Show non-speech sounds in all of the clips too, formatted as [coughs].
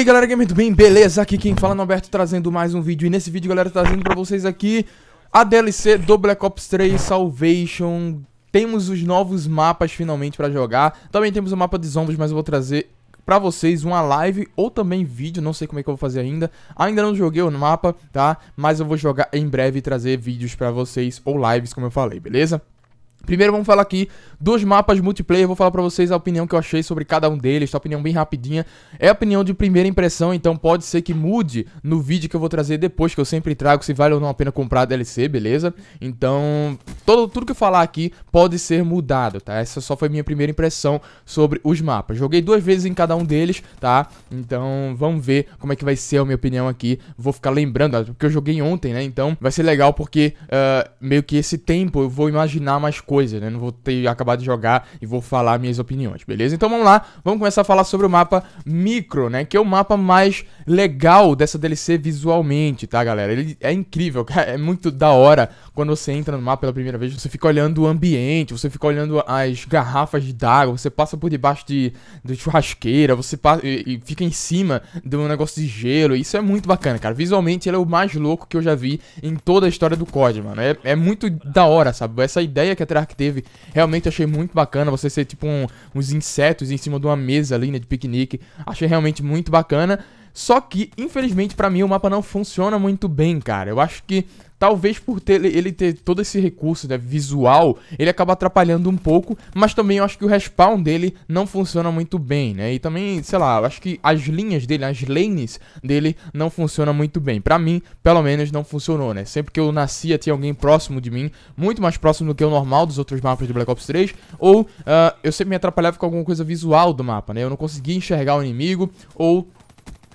aí galera, game é tudo Bem, beleza? Aqui quem fala é o Norberto trazendo mais um vídeo E nesse vídeo galera, trazendo pra vocês aqui a DLC do Black Ops 3 Salvation Temos os novos mapas finalmente pra jogar Também temos o mapa de zombies, mas eu vou trazer pra vocês uma live ou também vídeo, não sei como é que eu vou fazer ainda. Ainda não joguei o mapa, tá? Mas eu vou jogar em breve e trazer vídeos pra vocês ou lives, como eu falei, beleza? Primeiro vamos falar aqui dos mapas multiplayer, vou falar para vocês a opinião que eu achei sobre cada um deles, tá opinião bem rapidinha. É a opinião de primeira impressão, então pode ser que mude no vídeo que eu vou trazer depois, que eu sempre trago se vale ou não a pena comprar a DLC, beleza? Então, todo, tudo que eu falar aqui pode ser mudado, tá? Essa só foi minha primeira impressão sobre os mapas. Joguei duas vezes em cada um deles, tá? Então, vamos ver como é que vai ser a minha opinião aqui. Vou ficar lembrando, porque eu joguei ontem, né? Então, vai ser legal porque uh, meio que esse tempo eu vou imaginar mais coisa, né? Não vou ter acabado de jogar e vou falar minhas opiniões, beleza? Então vamos lá, vamos começar a falar sobre o mapa micro, né? Que é o mapa mais legal dessa DLC visualmente, tá, galera? Ele é incrível, [laughs] É muito da hora quando você entra no mapa pela primeira vez. Você fica olhando o ambiente, você fica olhando as garrafas d'água, você passa por debaixo de, de churrasqueira, você passa, e, e fica em cima de um negócio de gelo. Isso é muito bacana, cara. Visualmente ele é o mais louco que eu já vi em toda a história do COD, mano. É, é muito da hora, sabe? Essa ideia que a que teve. Realmente achei muito bacana você ser tipo um, uns insetos em cima de uma mesa ali, né, de piquenique. Achei realmente muito bacana. Só que, infelizmente, para mim o mapa não funciona muito bem, cara. Eu acho que talvez por ter, ele ter todo esse recurso né, visual, ele acaba atrapalhando um pouco, mas também eu acho que o respawn dele não funciona muito bem, né? E também, sei lá, eu acho que as linhas dele, as lanes dele não funcionam muito bem. Pra mim, pelo menos, não funcionou, né? Sempre que eu nascia, tinha alguém próximo de mim, muito mais próximo do que o normal dos outros mapas de Black Ops 3, ou uh, eu sempre me atrapalhava com alguma coisa visual do mapa, né? Eu não conseguia enxergar o inimigo, ou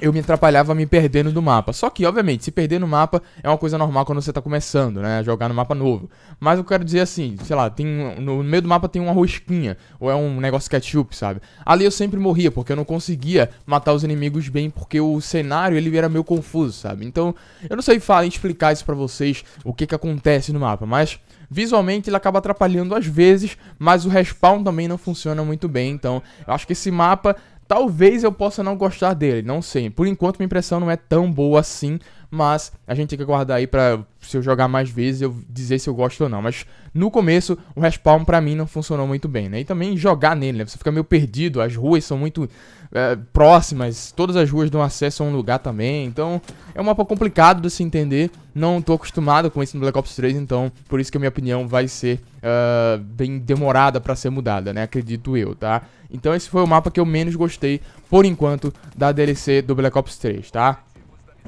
eu me atrapalhava me perdendo do mapa. Só que, obviamente, se perder no mapa é uma coisa normal quando você tá começando, né? Jogar no mapa novo. Mas eu quero dizer assim, sei lá, tem no meio do mapa tem uma rosquinha, ou é um negócio ketchup, sabe? Ali eu sempre morria, porque eu não conseguia matar os inimigos bem, porque o cenário, ele era meio confuso, sabe? Então, eu não sei falar, explicar isso pra vocês, o que que acontece no mapa, mas... Visualmente ele acaba atrapalhando às vezes, mas o respawn também não funciona muito bem, então eu acho que esse mapa Talvez eu possa não gostar dele, não sei. Por enquanto minha impressão não é tão boa assim, mas a gente tem que aguardar aí para se eu jogar mais vezes eu dizer se eu gosto ou não. Mas no começo o respawn para mim não funcionou muito bem, né? E também jogar nele, né? Você fica meio perdido, as ruas são muito é, próximas, todas as ruas dão acesso a um lugar também, então é um mapa complicado de se entender. Não tô acostumado com isso no Black Ops 3, então por isso que a minha opinião vai ser uh, bem demorada para ser mudada, né? Acredito eu, tá? Então esse foi o mapa que eu menos gostei, por enquanto, da DLC do Black Ops 3, tá?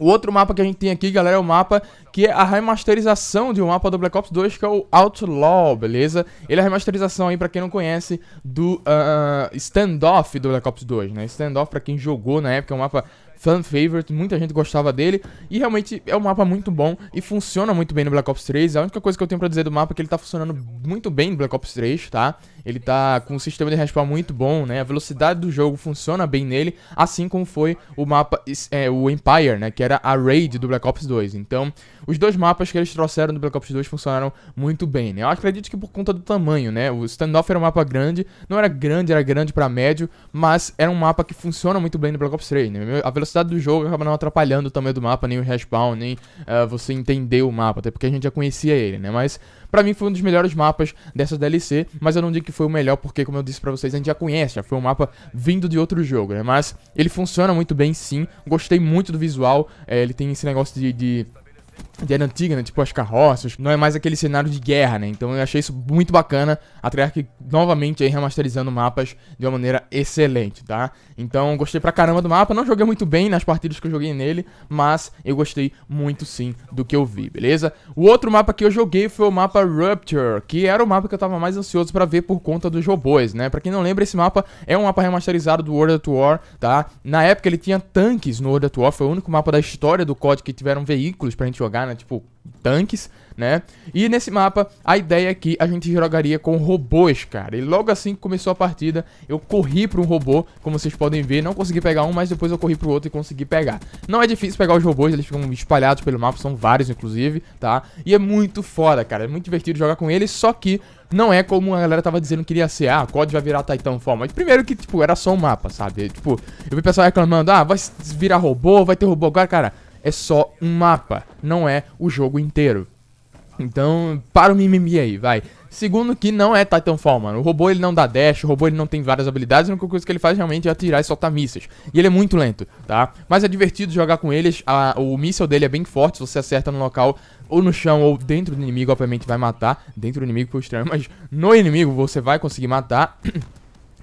O outro mapa que a gente tem aqui, galera, é o mapa que é a remasterização de um mapa do Black Ops 2, que é o Outlaw, beleza? Ele é a remasterização aí, pra quem não conhece, do uh, Standoff do Black Ops 2, né? Standoff, pra quem jogou na época, é um mapa fan favorite, muita gente gostava dele, e realmente é um mapa muito bom e funciona muito bem no Black Ops 3. A única coisa que eu tenho pra dizer do mapa é que ele tá funcionando muito bem no Black Ops 3, tá? Ele tá com um sistema de respawn muito bom, né? A velocidade do jogo funciona bem nele, assim como foi o mapa, é, o Empire, né? Que era a raid do Black Ops 2. Então, os dois mapas que eles trouxeram do Black Ops 2 funcionaram muito bem, né? Eu acredito que por conta do tamanho, né? O Standoff era um mapa grande, não era grande, era grande para médio, mas era um mapa que funciona muito bem no Black Ops 3, né? A velocidade do jogo acaba não atrapalhando o tamanho do mapa, nem o respawn, nem uh, você entender o mapa, até porque a gente já conhecia ele, né? Mas para mim foi um dos melhores mapas dessa DLC, mas eu não digo que foi o melhor porque, como eu disse para vocês, a gente já conhece, já foi um mapa vindo de outro jogo, né? Mas ele funciona muito bem sim, gostei muito do visual, é, ele tem esse negócio de, de de era antiga, né? Tipo as carroças. Não é mais aquele cenário de guerra, né? Então eu achei isso muito bacana. A Treyarch novamente aí remasterizando mapas de uma maneira excelente, tá? Então gostei pra caramba do mapa. Não joguei muito bem nas partidas que eu joguei nele, mas eu gostei muito sim do que eu vi, beleza? O outro mapa que eu joguei foi o mapa Rupture, que era o mapa que eu tava mais ansioso pra ver por conta dos robôs, né? Pra quem não lembra, esse mapa é um mapa remasterizado do World at War, tá? Na época ele tinha tanques no World at War, foi o único mapa da história do COD que tiveram veículos pra gente jogar, né? Tipo, tanques, né? E nesse mapa, a ideia é que a gente jogaria com robôs, cara. E logo assim que começou a partida, eu corri para um robô, como vocês podem ver. Não consegui pegar um, mas depois eu corri para o outro e consegui pegar. Não é difícil pegar os robôs, eles ficam espalhados pelo mapa, são vários inclusive, tá? E é muito foda, cara. É muito divertido jogar com eles, só que não é como a galera tava dizendo que iria ser, ah, COD vai virar Titanfall, mas primeiro que, tipo, era só um mapa, sabe? Tipo, eu vi pessoal reclamando, ah, vai virar robô, vai ter robô agora, cara é só um mapa, não é o jogo inteiro. Então, para o mimimi aí, vai. Segundo que não é Titanfall, mano. O robô ele não dá dash, o robô ele não tem várias habilidades, a única coisa que ele faz realmente é atirar e soltar mísseis. E ele é muito lento, tá? Mas é divertido jogar com eles, a, o míssil dele é bem forte, se você acerta no local ou no chão ou dentro do inimigo, obviamente vai matar. Dentro do inimigo foi estranho, [laughs] mas no inimigo você vai conseguir matar. [coughs]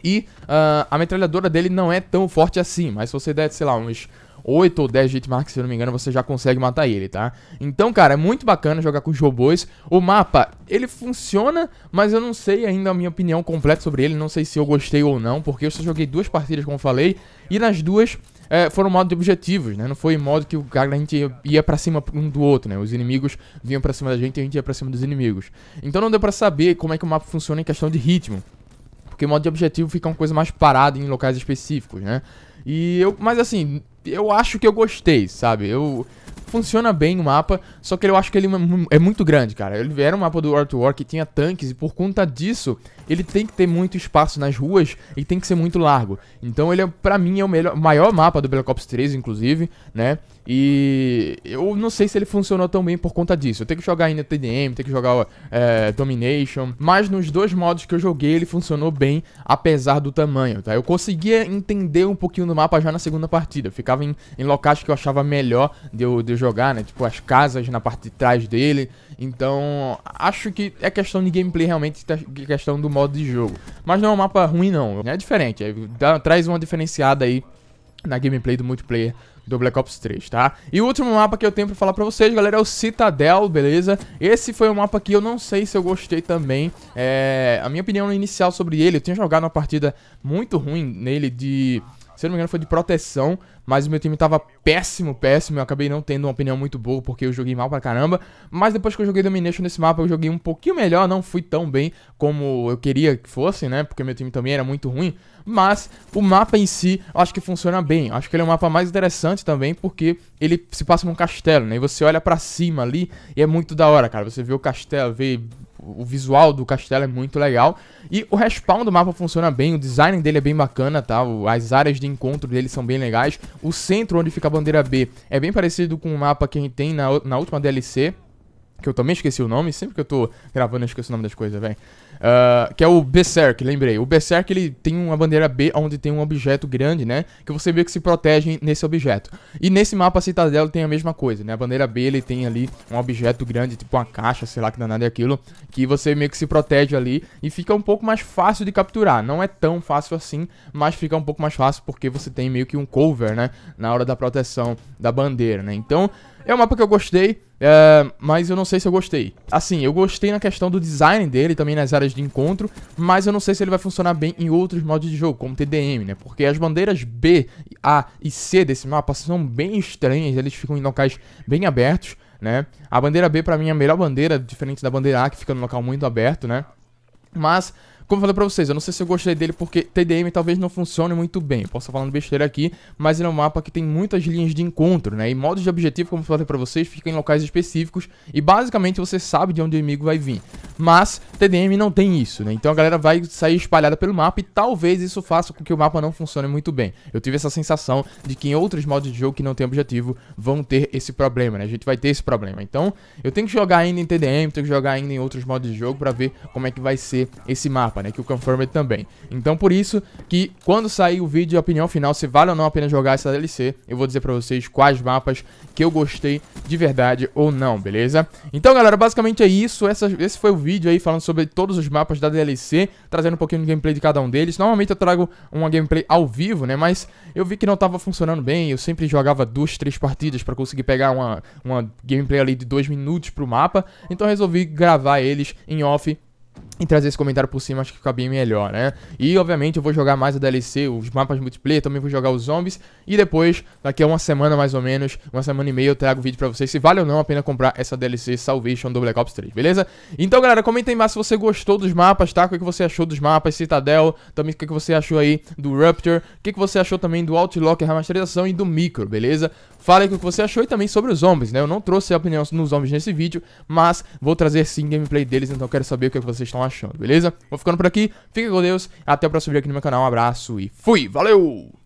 E uh, a metralhadora dele não é tão forte assim, mas se você der, sei lá, uns 8 ou 10 hitmarks, se eu não me engano, você já consegue matar ele, tá? Então, cara, é muito bacana jogar com os robôs. O mapa, ele funciona, mas eu não sei ainda a minha opinião completa sobre ele. Não sei se eu gostei ou não, porque eu só joguei duas partidas, como eu falei, e nas duas é, foram modo de objetivos, né? Não foi modo que o cara, a gente ia para cima um do outro, né? Os inimigos vinham para cima da gente e a gente ia para cima dos inimigos. Então não deu para saber como é que o mapa funciona em questão de ritmo porque modo de objetivo fica uma coisa mais parada em locais específicos, né? E eu, mas assim, eu acho que eu gostei, sabe? Eu funciona bem o mapa, só que eu acho que ele é, é muito grande, cara. Ele era um mapa do World War que tinha tanques e por conta disso, ele tem que ter muito espaço nas ruas e tem que ser muito largo. Então ele, é, pra mim, é o melhor, maior mapa do Black Ops 3, inclusive, né? E eu não sei se ele funcionou tão bem por conta disso. Eu tenho que jogar ainda TDM, tenho que jogar é, Domination. Mas nos dois modos que eu joguei, ele funcionou bem, apesar do tamanho, tá? Eu conseguia entender um pouquinho do mapa já na segunda partida. Eu ficava em, em locais que eu achava melhor de eu, de jogar, né? Tipo, as casas na parte de trás dele. Então, acho que é questão de gameplay realmente, tá, é questão do modo de jogo. Mas não é um mapa ruim, não. É diferente. É, dá, traz uma diferenciada aí na gameplay do multiplayer do Black Ops 3, tá? E o último mapa que eu tenho pra falar pra vocês, galera, é o Citadel, beleza? Esse foi um mapa que eu não sei se eu gostei também. É... A minha opinião inicial sobre ele, eu tinha jogado uma partida muito ruim nele de... Se eu não me engano, foi de proteção, mas o meu time tava péssimo, péssimo. Eu acabei não tendo uma opinião muito boa, porque eu joguei mal pra caramba. Mas depois que eu joguei Domination nesse mapa, eu joguei um pouquinho melhor. Não fui tão bem como eu queria que fosse, né? Porque meu time também era muito ruim. Mas o mapa em si, eu acho que funciona bem. Eu acho que ele é um mapa mais interessante também, porque ele se passa num castelo, né? E você olha para cima ali e é muito da hora, cara. Você vê o castelo, vê o visual do castelo é muito legal. E o respawn do mapa funciona bem, o design dele é bem bacana, tá? As áreas de encontro dele são bem legais. O centro onde fica a bandeira B é bem parecido com o mapa que a gente tem na, na última DLC, que eu também esqueci o nome, sempre que eu tô gravando eu esqueço o nome das coisas, velho. Uh, ah, que é o Berserk, lembrei. O Berserk ele tem uma bandeira B onde tem um objeto grande, né? Que você vê que se protege nesse objeto. E nesse mapa Citadela tem a mesma coisa, né? A bandeira B ele tem ali um objeto grande, tipo uma caixa, sei lá que danada é aquilo, que você meio que se protege ali e fica um pouco mais fácil de capturar. Não é tão fácil assim, mas fica um pouco mais fácil porque você tem meio que um cover, né? Na hora da proteção da bandeira, né? Então. É um mapa que eu gostei, é, mas eu não sei se eu gostei. Assim, eu gostei na questão do design dele, também nas áreas de encontro, mas eu não sei se ele vai funcionar bem em outros modos de jogo, como TDM, né? Porque as bandeiras B, A e C desse mapa são bem estranhas, eles ficam em locais bem abertos, né? A bandeira B, pra mim, é a melhor bandeira, diferente da bandeira A, que fica num local muito aberto, né? Mas como eu falei pra vocês, eu não sei se eu gostei dele porque TDM talvez não funcione muito bem. Eu posso estar falando besteira aqui, mas ele é um mapa que tem muitas linhas de encontro, né? E modos de objetivo, como eu falei pra vocês, fica em locais específicos e basicamente você sabe de onde o inimigo vai vir. Mas TDM não tem isso, né? Então a galera vai sair espalhada pelo mapa e talvez isso faça com que o mapa não funcione muito bem. Eu tive essa sensação de que em outros modos de jogo que não tem objetivo vão ter esse problema, né? A gente vai ter esse problema. Então eu tenho que jogar ainda em TDM, tenho que jogar ainda em outros modos de jogo pra ver como é que vai ser esse mapa capa, né? Que o Confirmed também. Então por isso que quando sair o vídeo, a opinião final, se vale ou não a pena jogar essa DLC, eu vou dizer pra vocês quais mapas que eu gostei de verdade ou não, beleza? Então galera, basicamente é isso. Essa, esse foi o vídeo aí falando sobre todos os mapas da DLC, trazendo um pouquinho de gameplay de cada um deles. Normalmente eu trago uma gameplay ao vivo, né? Mas eu vi que não tava funcionando bem, eu sempre jogava duas, três partidas pra conseguir pegar uma, uma gameplay ali de dois minutos pro mapa. Então resolvi gravar eles em off e trazer esse comentário por cima acho que fica bem melhor, né? E obviamente eu vou jogar mais a DLC, os mapas multiplayer, também vou jogar os zombies e depois, daqui a uma semana mais ou menos, uma semana e meia eu trago vídeo pra vocês se vale ou não a pena comprar essa DLC Salvation do Black Ops 3, beleza? Então galera, comenta aí embaixo se você gostou dos mapas, tá? O que, é você achou dos mapas, Citadel, também o que, é que você achou aí do Rapture, o que, é que você achou também do Outlook, a remasterização e do Micro, beleza? Fala aí o que você achou e também sobre os zombies, né? Eu não trouxe a opinião nos zombies nesse vídeo, mas vou trazer sim gameplay deles, então quero saber o que, que vocês estão achando, beleza? Vou ficando por aqui, fica com Deus, até o próximo vídeo aqui no meu canal, um abraço e fui, valeu!